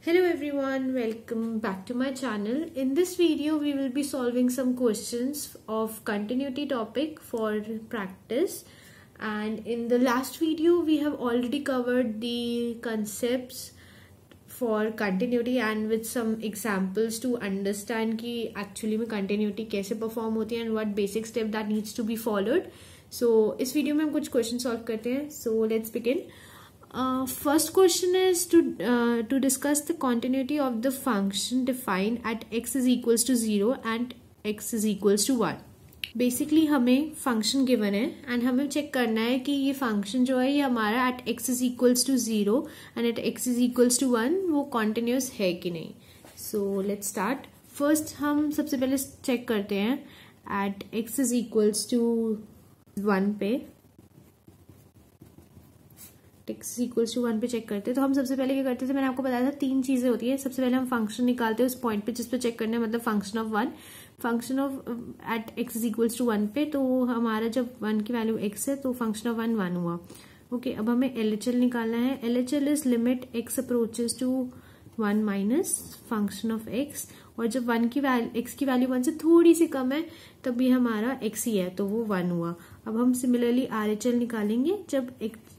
Hello everyone, welcome back to my channel. In this video, we will be solving some questions of continuity topic for practice. And in the last video, we have already covered the concepts for continuity and with some examples to understand कि actually में continuity कैसे perform होती है and what basic step that needs to be followed so इस video में हम कुछ question solve करते हैं so let's begin first question is to to discuss the continuity of the function defined at x is equals to zero and x is equals to one basically हमें function given है and हमें check करना है कि ये function जो है ये हमारा at x is equals to zero and at x is equals to one वो कॉन्टिन्यूस है कि नहीं सो लेट स्टार्ट फर्स्ट हम सबसे पहले चेक करते हैं at x is equals to one पे एक्स इक्वल्स टू वन पे चेक करते हैं तो हम सबसे पहले क्या करते थे मैंने आपको बताया था तीन चीज़ें होती है सबसे पहले हम फंक्शन निकालते हैं उस पॉइंट पे जिस पे चेक करने मतलब function of one function of at x is equals to one पे तो हमारा जब वन की वैल्यू एक्स है तो फंक्शन ऑफ वन वन हुआ ओके okay, अब हमें एल एच एल निकालना है L H L is limit x approaches to one minus function of x और जब वन की वैल्यू एक्स की वैल्यू वन से थोड़ी सी कम है तब भी हमारा एक्स ही है तो वो वन हुआ अब हम सिमिलरली आर एच एल निकालेंगे जब एक्स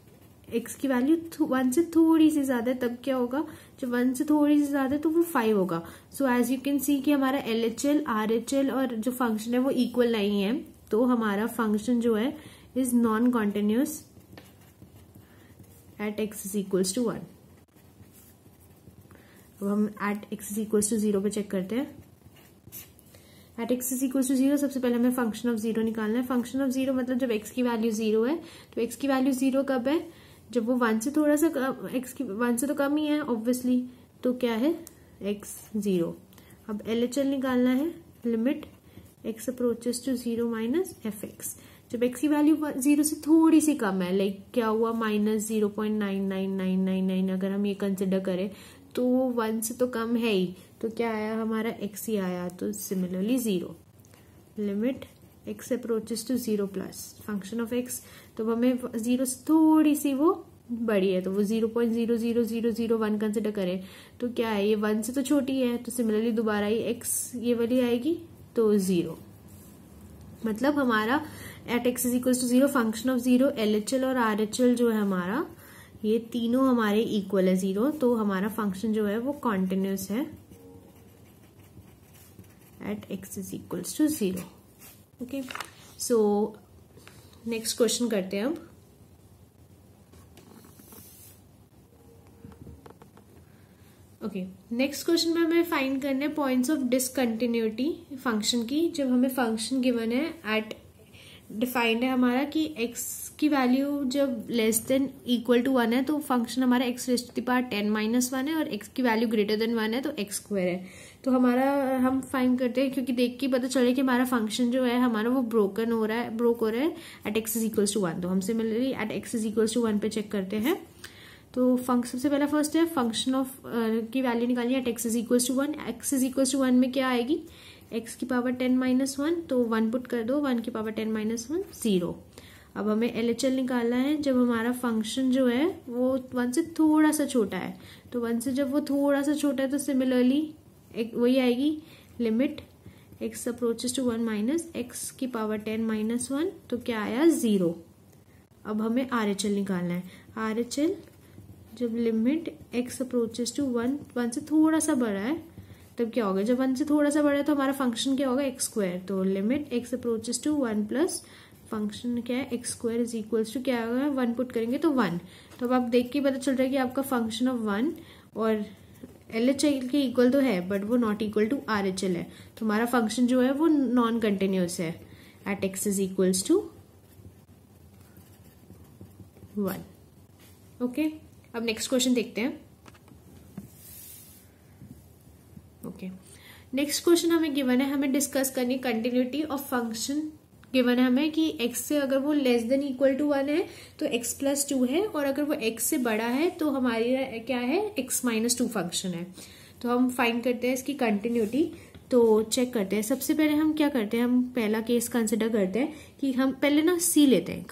एक्स की वैल्यू वन से थोड़ी सी ज्यादा है तब क्या होगा जब वन से थोड़ी सी ज्यादा है तो वो फाइव होगा so as you can see कि हमारा L H L R H L और जो फंक्शन है वो इक्वल नहीं है तो हमारा फंक्शन जो है is non continuous at x is equals to one अब हम at x is equals to zero पे चेक करते हैं at x is equal to zero सबसे पहले हमें फंक्शन ऑफ जीरो निकालना है फंक्शन ऑफ जीरो मतलब जब एक्स की वैल्यू जीरो है तो एक्स की वैल्यू जीरो कब है जब वो वन से थोड़ा सा एक्स की वन से तो कम ही है ऑब्वियसली तो क्या है एक्स ज़ीरो अब एल एच एल निकालना है limit x approaches to zero minus f x जब एक्स की वैल्यू जीरो से थोड़ी सी कम है लाइक क्या हुआ minus zero point nine nine nine nine nine अगर हम ये कंसिडर करें तो वो वन से तो कम है ही तो क्या आया हमारा एक्स ही आया तो similarly zero limit x approaches to zero plus function of x तो हमें जीरो से थोड़ी सी वो बड़ी है तो वो zero point zero zero zero zero one consider करें तो क्या है ये वन से तो छोटी है तो सिमिलरली दोबारा ही एक्स ये वाली आएगी तो जीरो मतलब हमारा at x is equal to zero function of zero L H L और आर एच एल जो है हमारा ये तीनों हमारे इक्वल है जीरो तो हमारा फंक्शन जो है वो कॉन्टिन्यूस है at x is equals to zero okay so next question करते हैं अब ओके नेक्स्ट क्वेश्चन में हमें फाइंड करने है पॉइंट्स ऑफ डिसकंटिन्यूटी फंक्शन की जब हमें फंक्शन गिवन है एट डिफाइंड है हमारा कि एक्स की वैल्यू जब less than equal to one है तो फंक्शन हमारा x raised ten minus one है और एक्स की वैल्यू ग्रेटर देन वन है तो एक्स स्क्वायर है तो हमारा हम फाइन करते हैं क्योंकि देख के पता चले कि हमारा फंक्शन जो है हमारा वो ब्रोकन हो रहा है ब्रोक हो रहा है at x is equals to one तो हम similarly at x is equals to one पे चेक करते हैं तो फंक्शन सबसे पहला फर्स्ट है फंक्शन ऑफ uh, की वैल्यू निकालनी है at x is equals to one x is equals to one में क्या आएगी एक्स की पावर टेन माइनस वन तो वन पुट कर दो वन की power ten minus one zero अब हमें एल एच एल निकालना है जब हमारा फंक्शन जो है वो वन से थोड़ा सा छोटा है तो वन से जब वो थोड़ा सा छोटा है तो सिमिलरली एक वही आएगी limit x approaches to one minus x की पावर टेन माइनस वन तो क्या आया जीरो अब हमें आर एच एल निकालना है आर एच एल जब limit x approaches to one one से थोड़ा सा बड़ा है तब क्या होगा जब वन से थोड़ा सा बड़ा है तो हमारा फंक्शन क्या होगा एक्स स्क्वायर तो limit x approaches to one plus function क्या है x square is equals to क्या होगा वन पुट करेंगे तो वन तो अब आप देख के पता चल रहा है कि आपका फंक्शन ऑफ वन और एल एच एल के इक्वल तो है बट वो not equal to R H L है तो हमारा फंक्शन जो है वो नॉन कंटिन्यूस है at x is equals to one okay अब नेक्स्ट क्वेश्चन देखते हैं ओके नेक्स्ट क्वेश्चन हमें गिवन है हमें डिस्कस करनी कंटिन्यूटी ऑफ फंक्शन गिवन है हमें कि x से अगर वो less than equal to one है तो x प्लस टू है और अगर वो x से बड़ा है तो हमारी क्या है x माइनस टू फंक्शन है तो हम फाइंड करते हैं इसकी कंटिन्यूटी तो चेक करते हैं सबसे पहले हम क्या करते हैं हम पहला केस कंसिडर करते हैं कि हम पहले ना सी लेते हैं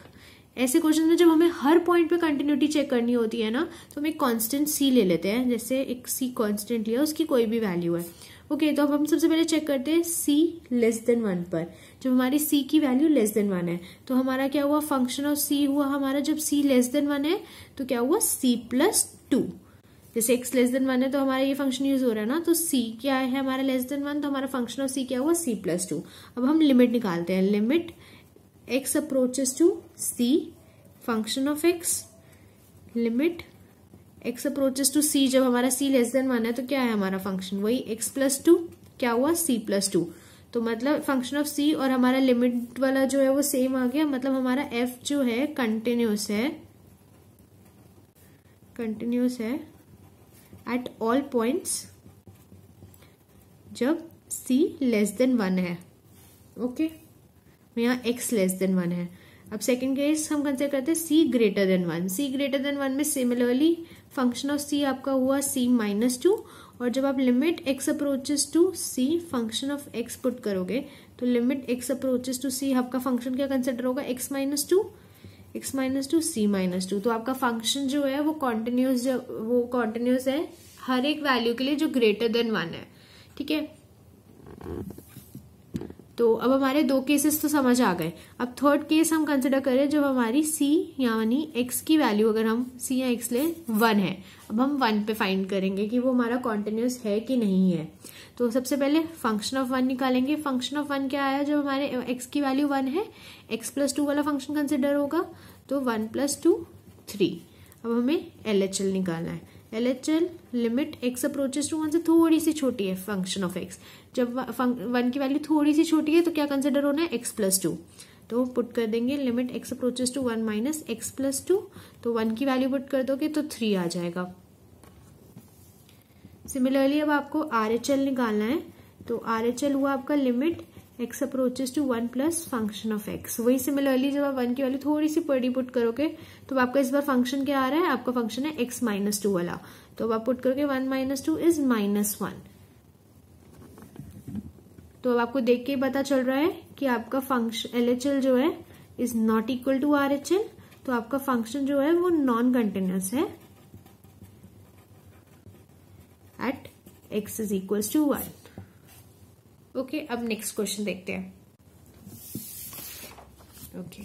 ऐसे क्वेश्चन में जब हमें हर पॉइंट पे कंटिन्यूटी चेक करनी होती है ना तो हम एक कॉन्स्टेंट सी ले लेते हैं जैसे एक सी कॉन्स्टेंट लिया उसकी कोई भी वैल्यू है ओके okay, तो अब हम सबसे पहले चेक करते हैं सी लेस देन वन पर जब हमारी सी की वैल्यू लेस देन वन है तो हमारा क्या हुआ फंक्शन ऑफ सी हुआ हमारा जब सी लेस देन वन है तो क्या हुआ सी प्लस टू जैसे एक्स लेस देन वन है तो हमारा ये फंक्शन यूज हो रहा है ना तो सी क्या है हमारा लेस देन वन तो हमारा फंक्शन ऑफ सी क्या हुआ सी प्लस टू अब हम लिमिट निकालते हैं limit x approaches to c function of x limit x approaches to c जब हमारा सी लेस देन वन है तो क्या है हमारा फंक्शन वही एक्स प्लस टू क्या हुआ सी प्लस टू तो मतलब फंक्शन ऑफ सी और हमारा लिमिट वाला जो है वो सेम आ गया मतलब हमारा एफ जो है कंटिन्यूस है कंटिन्यूस है एट ऑल पॉइंट्स जब सी लेस देन वन है ओके okay? यहाँ एक्स लेस देन वन है अब सेकेंड केस हम कंसिडर करते हैं c greater than one c greater than one में सिमिलरली फंक्शन ऑफ सी आपका हुआ सी माइनस टू और जब आप limit x approaches to c function of x put करोगे तो limit x approaches to c आपका फंक्शन क्या कंसिडर होगा x minus two x minus two c minus two तो आपका फंक्शन जो है वो कॉन्टिन्यूस वो कॉन्टिन्यूस है हर एक वैल्यू के लिए जो ग्रेटर देन वन है ठीक है तो अब हमारे दो केसेस तो समझ आ गए अब थर्ड केस हम कंसिडर करें जब हमारी c यानी x की वैल्यू अगर हम c या x ले वन है अब हम वन पे फाइंड करेंगे कि वो हमारा कॉन्टिन्यूस है कि नहीं है तो सबसे पहले फंक्शन ऑफ वन निकालेंगे फंक्शन ऑफ वन क्या आया जब हमारे x की वैल्यू वन है x प्लस टू वाला फंक्शन कंसिडर होगा तो वन प्लस टू थ्री अब हमें एल निकालना है L H L limit x approaches to one से थोड़ी सी छोटी है फंक्शन ऑफ एक्स जब वन की वैल्यू थोड़ी सी छोटी है तो क्या कंसिडर होना है एक्स प्लस टू तो पुट कर देंगे limit x approaches to one minus x plus two तो वन की वैल्यू पुट कर दोगे तो थ्री आ जाएगा सिमिलरली अब आपको आर एच एल निकालना है तो आर एच एल हुआ आपका limit x approaches to one plus function of x वही सिमिलरली जब आप वन की वैल्यू थोड़ी सी बड़ी पुट करोगे तो आपका इस बार फंक्शन क्या आ रहा है आपका फंक्शन है एक्स माइनस टू वाला तो अब आप पुट करोगे one minus two is minus one तो अब आपको देख के पता चल रहा है कि आपका फंक्शन एल जो है is not equal to R तो आपका फंक्शन जो है वो नॉन कंटिन्यूस है at x is equal to one okay अब नेक्स्ट क्वेश्चन देखते हैं ओके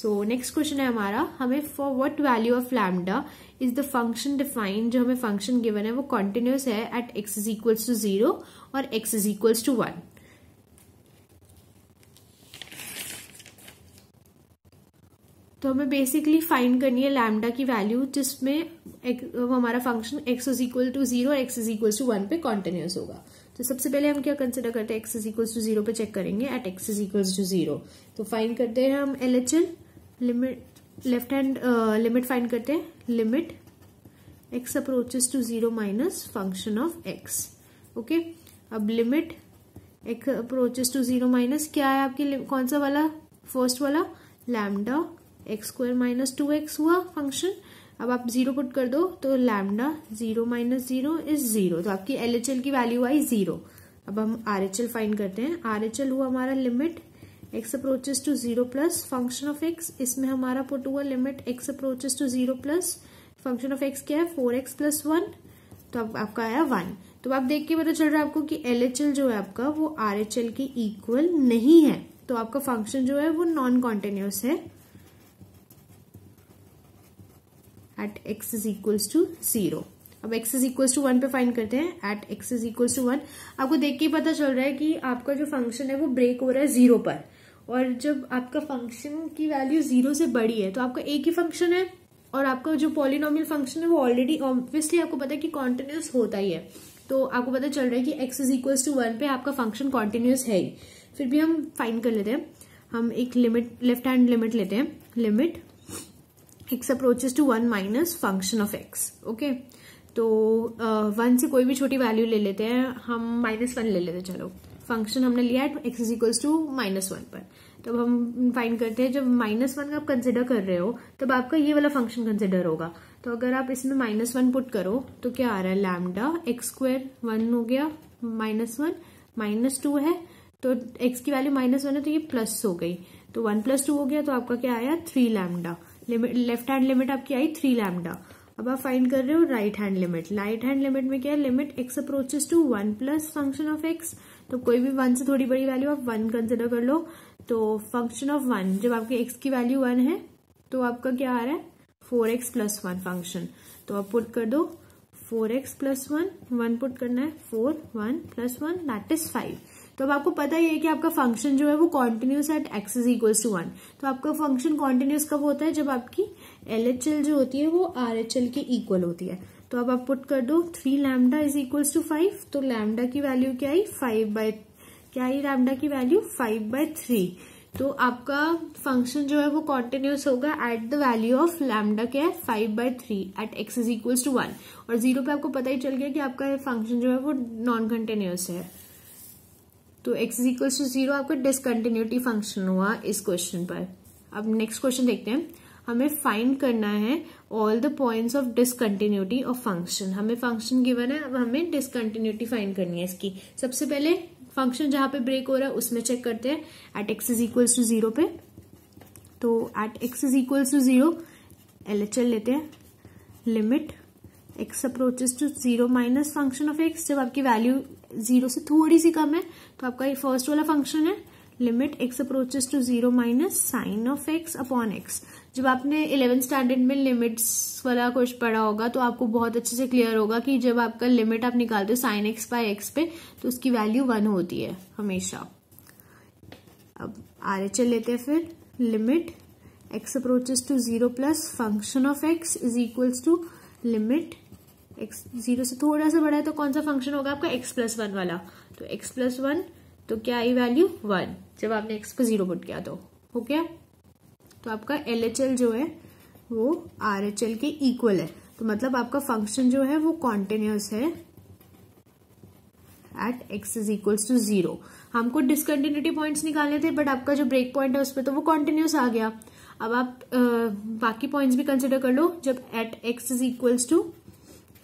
सो नेक्स्ट क्वेश्चन है हमारा हमें for what value of lambda is the function defined जो हमें फंक्शन गिवन है वो कॉन्टिन्यूस है at x is equals to zero और x is equals to one तो हमें बेसिकली फाइंड करनी है लैमडा की वैल्यू जिसमें हमारा function x is equal to zero और x is equal to one पे कॉन्टिन्यूस होगा तो सबसे पहले हम क्या कंसिडर करते हैं x is equals to zero पे चेक करेंगे at x is equals to zero तो फाइन करते हैं हम L H L limit left hand limit find करते हैं limit x approaches to zero minus function of x okay अब limit x approaches to zero minus क्या है आपकी कौन सा वाला फर्स्ट वाला lambda x square minus two x हुआ फंक्शन अब आप जीरो पुट कर दो तो lambda zero minus zero is zero तो आपकी एल की वैल्यू आई जीरो अब हम आर एच एल फाइन करते हैं आर एच एल हुआ हमारा limit x approaches to zero plus function of x इसमें हमारा पुट हुआ limit x approaches to zero plus function of x क्या है फोर एक्स प्लस वन तो अब आपका आया वन तो आप देख के पता चल रहा है आपको कि एल जो है आपका वो आर के इक्वल नहीं है तो आपका फंक्शन जो है वो नॉन कॉन्टिन्यूस है at x is equals to zero अब x is equal to one पे फाइन करते हैं at x is equal to one आपको देख के पता चल रहा है कि आपका जो फंक्शन है वो ब्रेक हो रहा है जीरो पर और जब आपका फंक्शन की वैल्यू जीरो से बड़ी है तो आपका एक ही फंक्शन है और आपका जो पॉलिनोमियल फंक्शन है वो ऑलरेडी ऑब्वियसली आपको पता है कि कॉन्टिन्यूस होता ही है तो आपको पता चल रहा है कि x is equal to one पे आपका फंक्शन कॉन्टिन्यूस है ही फिर भी हम फाइन कर लेते हैं हम एक लिमिट लेफ्ट हैंड लिमिट लेते हैं limit x approaches to one minus function of x okay तो वन uh, से कोई भी छोटी वैल्यू ले लेते हैं हम माइनस वन ले लेते चलो फंक्शन हमने लिया है x is equals to minus one पर तब हम फाइंड करते हैं जब माइनस वन का आप कंसिडर कर रहे हो तब आपका ये वाला फंक्शन कंसिडर होगा तो अगर आप इसमें माइनस वन पुट करो तो क्या आ रहा है लैमडा एक्स स्क्वायर वन हो गया माइनस वन माइनस टू है तो एक्स की वैल्यू माइनस वन है तो ये प्लस हो गई तो वन प्लस टू हो गया तो आपका क्या आया three lambda limit left hand limit आपकी आई थ्री लैमडा अब आप फाइंड कर रहे हो right hand limit right hand limit में क्या है limit x approaches to one plus function of x तो कोई भी वन से थोड़ी बड़ी वैल्यू आप वन कंसिडर कर लो तो फंक्शन ऑफ वन जब आपके एक्स की वैल्यू वन है तो आपका क्या आ रहा है four x plus one function तो आप पुट कर दो four x plus one one put करना है four one plus one that is five तो अब आपको पता ही है कि आपका फंक्शन जो है वो continuous at x is equal to one तो आपका फंक्शन कॉन्टिन्यूस कब होता है जब आपकी एल एच एल जो होती है वो आर एच एल के इक्वल होती है तो अब आप पुट कर दो three lambda is equal to five तो लैमडा की वैल्यू क्या आई फाइव बाय क्या आई लैमडा की वैल्यू फाइव बाय थ्री तो आपका फंक्शन जो है वो कॉन्टिन्यूस होगा at the value of lambda क्या है five by three at x is equal to one और जीरो पे आपको पता ही चल गया कि आपका फंक्शन जो है वो नॉन कंटिन्यूस है तो x is equals to zero आपका डिसकंटिन्यूटी फंक्शन हुआ इस क्वेश्चन पर अब नेक्स्ट क्वेश्चन देखते हैं हमें फाइंड करना है all the points of discontinuity of function हमें फंक्शन गिवन है अब हमें डिसकंटिन्यूटी फाइंड करनी है इसकी सबसे पहले फंक्शन जहां पे ब्रेक हो रहा है उसमें चेक करते हैं at x is equals to zero पे तो at x is equals to zero L लेते हैं limit x approaches to zero minus function of x जब आपकी वैल्यू जीरो से थोड़ी सी कम है तो आपका ये फर्स्ट वाला फंक्शन है limit x approaches to zero minus sine of x upon x जब आपने इलेवेंथ स्टैंडर्ड में लिमिट्स वाला कुछ पढ़ा होगा तो आपको बहुत अच्छे से क्लियर होगा कि जब आपका लिमिट आप निकालते हो साइन एक्स बाय एक्स पे तो उसकी वैल्यू वन होती है हमेशा अब आर एच लेते हैं फिर limit x approaches to zero plus function of x is equals to limit x zero से थोड़ा सा बड़ा है तो कौन सा फंक्शन होगा आपका एक्स प्लस वन वाला तो एक्स प्लस वन तो क्या आई वैल्यू वन जब आपने एक्स को जीरो पुट किया तो हो गया तो आपका एल जो है वो आर के इक्वल है तो मतलब आपका फंक्शन जो है वो कॉन्टिन्यूस है at x is equals to zero हमको डिसकंटिन्यूटी पॉइंट्स निकालने थे बट आपका जो ब्रेक पॉइंट है उस पर तो वो कॉन्टिन्यूस आ गया अब आप आ, बाकी पॉइंट्स भी कंसिडर कर लो जब at x is equals to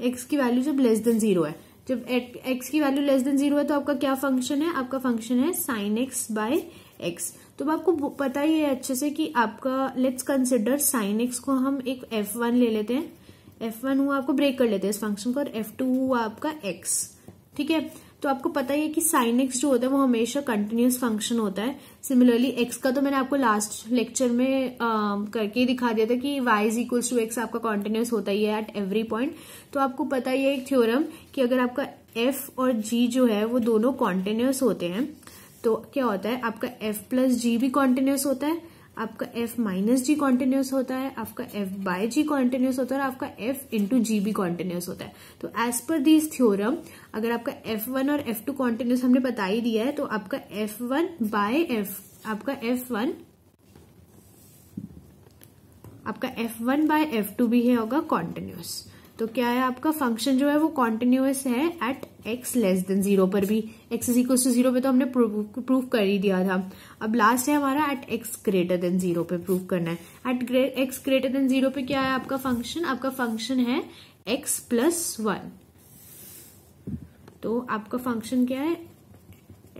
x की वैल्यू जब लेस देन जीरो है जब एक्स की वैल्यू लेस देन जीरो है तो आपका क्या फंक्शन है आपका फंक्शन है साइन एक्स बाय एक्स तो आपको पता ही है अच्छे से कि आपका लेट्स कंसिडर साइन एक्स को हम एक एफ वन ले लेते हैं एफ वन हुआ आपको ब्रेक कर लेते हैं इस फंक्शन को और एफ टू हुआ आपका एक्स ठीक है तो आपको पता ही है कि साइन एक्स जो होता है वो हमेशा कंटिन्यूस फंक्शन होता है सिमिलरली एक्स का तो मैंने आपको लास्ट लेक्चर में आ, करके दिखा दिया था कि y is equals to x आपका कॉन्टिन्यूस होता ही है एट एवरी पॉइंट तो आपको पता ही है एक थ्योरम कि अगर आपका एफ और जी जो है वो दोनों कॉन्टिन्यूस होते हैं तो क्या होता है आपका एफ प्लस जी भी कॉन्टिन्यूस होता है आपका एफ माइनस जी कॉन्टिन्यूस होता है आपका एफ बाय जी कॉन्टिन्यूस होता है और आपका एफ इंटू जी भी कॉन्टिन्यूस होता है तो एज पर दिस थ्योरम अगर आपका एफ वन और एफ टू कॉन्टिन्यूस हमने बता ही दिया है तो आपका एफ वन बाय एफ आपका एफ वन आपका F one by F two भी है होगा कॉन्टिन्यूस तो क्या है आपका फंक्शन जो है वो कॉन्टिन्यूस है at x less than zero पर भी x is equal to zero पे तो हमने प्रूव कर ही दिया था अब लास्ट है हमारा at x greater than zero पे प्रूव करना है at x greater than zero पे क्या है आपका फंक्शन आपका फंक्शन है एक्स प्लस वन तो आपका फंक्शन क्या है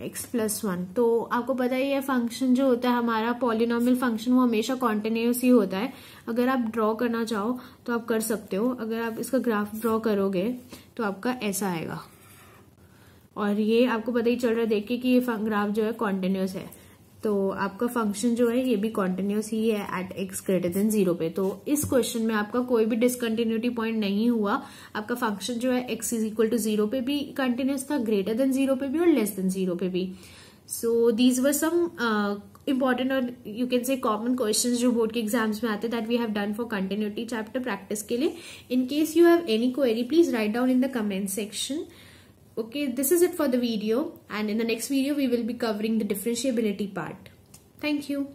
एक्स प्लस वन तो आपको पता ही है फंक्शन जो होता है हमारा पॉलिनॉमियल फंक्शन वो हमेशा कॉन्टिन्यूस ही होता है अगर आप ड्रॉ करना चाहो तो आप कर सकते हो अगर आप इसका ग्राफ ड्रॉ करोगे तो आपका ऐसा आएगा और ये आपको पता ही चल रहा है देखिए कि ये ग्राफ जो है कॉन्टिन्यूस है तो आपका फंक्शन जो है ये भी कॉन्टिन्यूस ही है at x greater than zero पे तो इस क्वेश्चन में आपका कोई भी डिसकंटिन्यूटी पॉइंट नहीं हुआ आपका फंक्शन जो है x is equal to zero पे भी कंटिन्यूस था ग्रेटर देन जीरो पे भी और लेस देन जीरो पे भी so these were some important और you can say common question जो बोर्ड के एग्जाम्स में आते that we have done for continuity chapter practice के लिए in case you have any query please write down in the comment section okay this is it for the video and in the next video we will be covering the differentiability part thank you